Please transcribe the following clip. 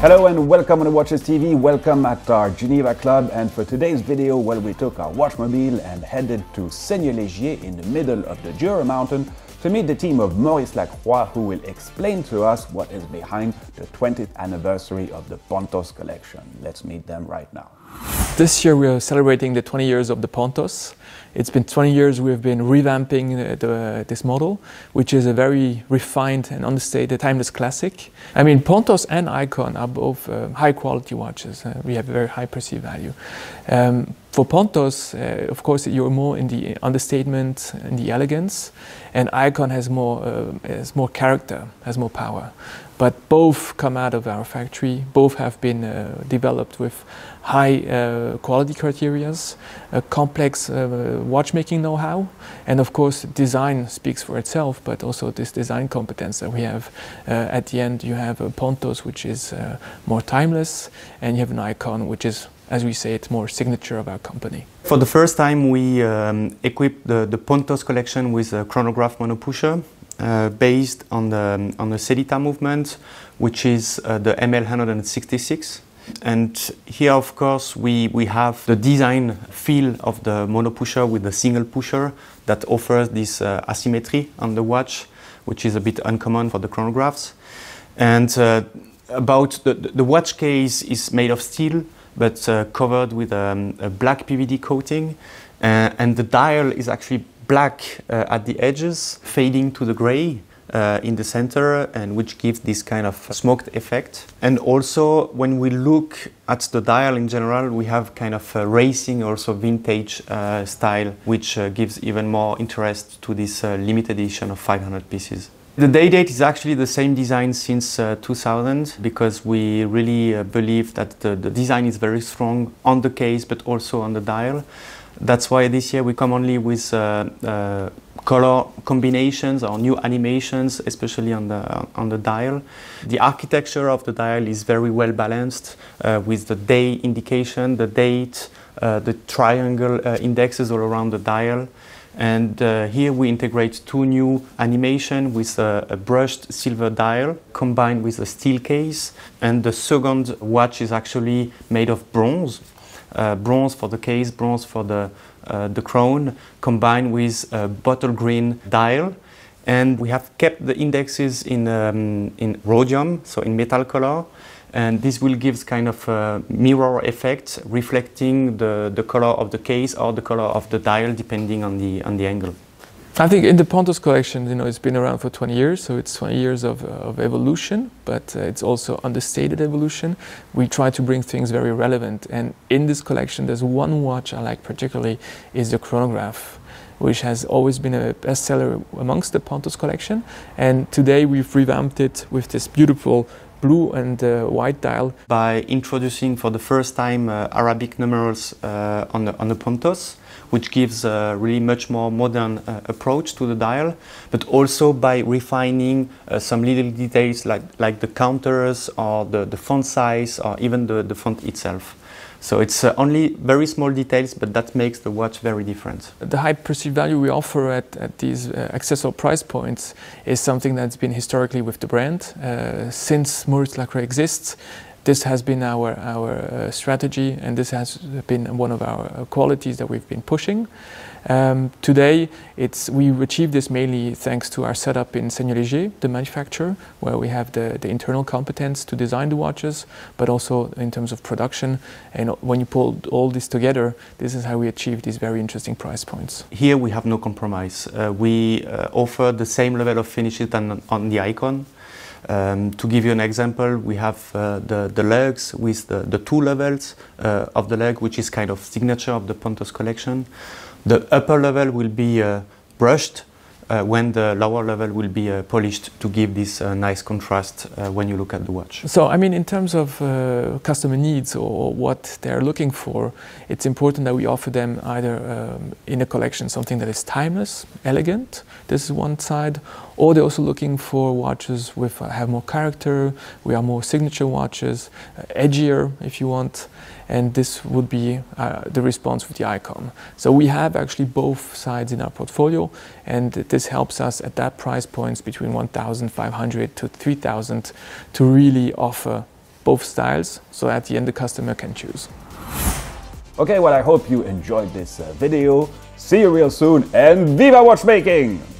Hello and welcome on Watches TV. Welcome at our Geneva club and for today's video, well, we took our watchmobile and headed to Seigneur-Légier in the middle of the Jura mountain to meet the team of Maurice Lacroix who will explain to us what is behind the 20th anniversary of the Pontos collection. Let's meet them right now. This year we are celebrating the 20 years of the Pontos. It's been 20 years we have been revamping the, uh, the, this model, which is a very refined and understated timeless classic. I mean, Pontos and Icon are both uh, high quality watches. Uh, we have very high perceived value. Um, for Pontos, uh, of course, you're more in the understatement and the elegance, and Icon has more, uh, has more character, has more power but both come out of our factory. Both have been uh, developed with high uh, quality criteria, complex uh, watchmaking know-how, and of course design speaks for itself, but also this design competence that we have. Uh, at the end you have a Pontos which is uh, more timeless, and you have an Icon which is as we say, it's more signature of our company. For the first time, we um, equipped the, the Pontos collection with a chronograph monopusher uh, based on the, on the Celita movement, which is uh, the ML166. And here, of course, we, we have the design feel of the mono pusher with the single pusher that offers this uh, asymmetry on the watch, which is a bit uncommon for the chronographs. And uh, about the, the watch case is made of steel, but uh, covered with um, a black PVD coating. Uh, and the dial is actually black uh, at the edges, fading to the gray uh, in the center and which gives this kind of smoked effect. And also when we look at the dial in general, we have kind of racing also vintage uh, style, which uh, gives even more interest to this uh, limited edition of 500 pieces. The day date is actually the same design since uh, 2000 because we really believe that the, the design is very strong on the case but also on the dial. That's why this year we come only with uh, uh, color combinations or new animations, especially on the, on the dial. The architecture of the dial is very well balanced uh, with the day indication, the date, the triangle indexes all around the dial. And uh, here we integrate two new animation with a, a, brushed silver dial combined with a steel case. And the second watch is actually made of bronze uh, bronze for the case, bronze for the, uh, the crown, combined with bottle green dial. And we have kept the indexes in, um, in rhodium, so in metal color and this will give kind of a mirror effect reflecting the, the color of the case or the color of the dial depending on the, on the angle. I think in the Pontos collection, you know, it's been around for 20 years, so it's 20 years of, uh, of evolution, but uh, it's also understated evolution. We try to bring things very relevant, and in this collection, there's one watch I like particularly is the chronograph, which has always been a bestseller amongst the Pontos collection, and today we've revamped it with this beautiful blue and uh, white dial. By introducing for the first time uh, Arabic numerals uh, on the on the which gives a really much more modern uh, approach to the dial, but also by refining uh, some little details like, like the counters or the, the font size or even the, the font itself. So it's uh, only very small details, but that makes the watch very different. The high perceived value we offer at, at these uh, accessible price points is something that's been historically with the brand. Uh, since Maurice Lacroix exists, this has been our, our uh, strategy and this has been one of our uh, qualities that we've been pushing. Um, today, it's, we achieved this mainly thanks to our setup in saint Léger, the manufacturer, where we have the, the internal competence to design the watches, but also in terms of production. And when you pull all this together, this is how we achieve these very interesting price points. Here we have no compromise. Uh, we uh, offer the same level of finishes than on the Icon. Um, to give you an example, we have uh, the, the legs with the, the two levels uh, of the leg, which is kind of signature of the Pontos collection. The upper level will be uh, brushed uh, when the lower level will be uh, polished to give this uh, nice contrast uh, when you look at the watch. So, I mean, in terms of uh, customer needs or what they're looking for, it's important that we offer them either um, in a collection something that is timeless, elegant, this is one side, or they're also looking for watches with uh, have more character, we are more signature watches, edgier if you want and this would be uh, the response with the icon. So we have actually both sides in our portfolio, and this helps us at that price points between 1,500 to 3,000 to really offer both styles, so at the end the customer can choose. Okay, well I hope you enjoyed this uh, video. See you real soon, and viva watchmaking!